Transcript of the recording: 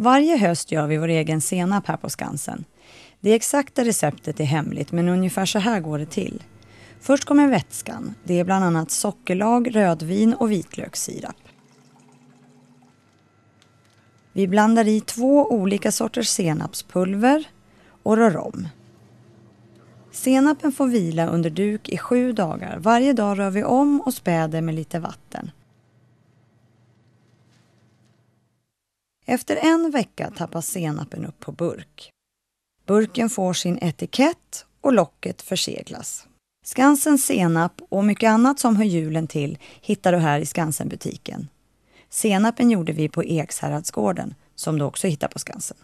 Varje höst gör vi vår egen senap här på Skansen. Det exakta receptet är hemligt, men ungefär så här går det till. Först kommer vätskan. Det är bland annat sockerlag, rödvin och vitlökssirap. Vi blandar i två olika sorters senapspulver och rör om. Senapen får vila under duk i sju dagar. Varje dag rör vi om och späder med lite vatten. Efter en vecka tappas senapen upp på burk. Burken får sin etikett och locket förseglas. Skansens senap och mycket annat som hör julen till hittar du här i Skansenbutiken. Senapen gjorde vi på Ekshäradsgården som du också hittar på Skansen.